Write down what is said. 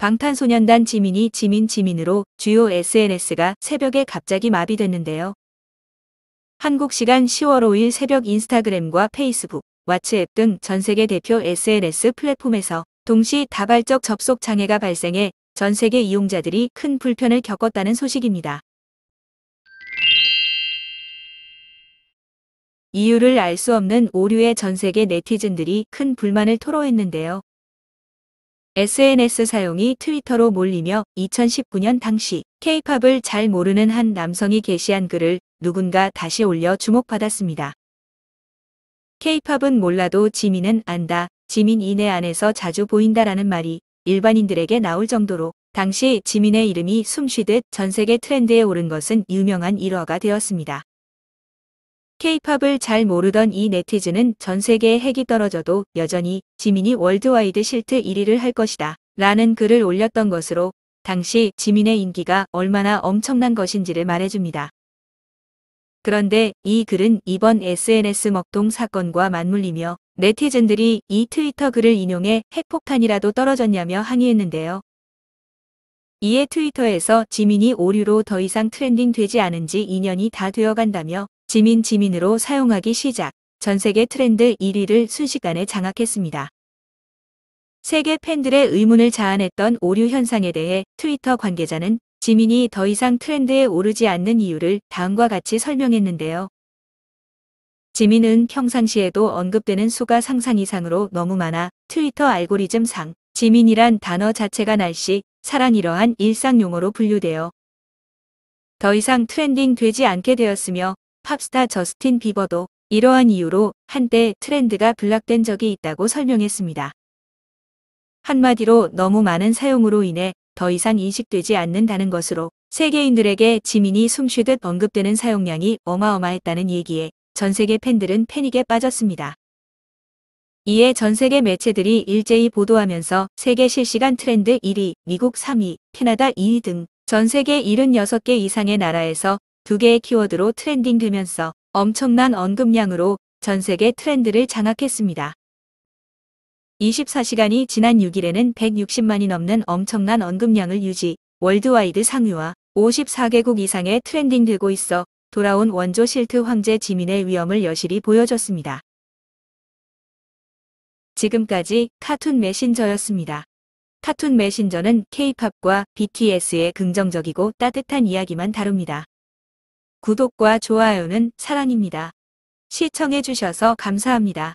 방탄소년단 지민이 지민 지민으로 주요 SNS가 새벽에 갑자기 마비됐는데요. 한국 시간 10월 5일 새벽 인스타그램과 페이스북, 왓츠앱 등 전세계 대표 SNS 플랫폼에서 동시 다발적 접속 장애가 발생해 전세계 이용자들이 큰 불편을 겪었다는 소식입니다. 이유를 알 수 없는 오류에 전세계 네티즌들이 큰 불만을 토로했는데요. SNS 사용이 트위터로 몰리며 2019년 당시 K-팝을 잘 모르는 한 남성이 게시한 글을 누군가 다시 올려 주목받았습니다. K-팝은 몰라도 지민은 안다. 지민 이내 안에서 자주 보인다라는 말이 일반인들에게 나올 정도로 당시 지민의 이름이 숨쉬듯 전 세계 트렌드에 오른 것은 유명한 일화가 되었습니다. 케이팝을 잘 모르던 이 네티즌은 전 세계에 핵이 떨어져도 여전히 지민이 월드와이드 실트 1위를 할 것이다. 라는 글을 올렸던 것으로 당시 지민의 인기가 얼마나 엄청난 것인지를 말해줍니다. 그런데 이 글은 이번 SNS 먹동 사건과 맞물리며 네티즌들이 이 트위터 글을 인용해 핵폭탄이라도 떨어졌냐며 항의했는데요. 이에 트위터에서 지민이 오류로 더 이상 트렌딩 되지 않은 지 2년이 다 되어간다며 지민 지민으로 사용하기 시작, 전 세계 트렌드 1위를 순식간에 장악했습니다. 세계 팬들의 의문을 자아냈던 오류 현상에 대해 트위터 관계자는 지민이 더 이상 트렌드에 오르지 않는 이유를 다음과 같이 설명했는데요. 지민은 평상시에도 언급되는 수가 상상 이상으로 너무 많아 트위터 알고리즘 상 지민이란 단어 자체가 날씨, 사랑 이러한 일상 용어로 분류되어 더 이상 트렌딩 되지 않게 되었으며 팝스타 저스틴 비버도 이러한 이유로 한때 트렌드가 블락된 적이 있다고 설명했습니다. 한마디로 너무 많은 사용으로 인해 더 이상 인식되지 않는다는 것으로 세계인들에게 지민이 숨쉬듯 언급되는 사용량이 어마어마했다는 얘기에 전 세계 팬들은 패닉에 빠졌습니다. 이에 전 세계 매체들이 일제히 보도하면서 세계 실시간 트렌드 1위, 미국 3위, 캐나다 2위 등 전 세계 76개 이상의 나라에서 두 개의 키워드로 트렌딩되면서 엄청난 언급량으로 전 세계 트렌드를 장악했습니다. 24시간이 지난 6일에는 160만이 넘는 엄청난 언급량을 유지, 월드와이드 상위와 54개국 이상의 트렌딩되고 있어 돌아온 원조 실트 황제 지민의 위험을 여실히 보여줬습니다. 지금까지 카툰 메신저였습니다. 카툰 메신저는 K-팝과 BTS의 긍정적이고 따뜻한 이야기만 다룹니다. 구독과 좋아요는 사랑입니다. 시청해주셔서 감사합니다.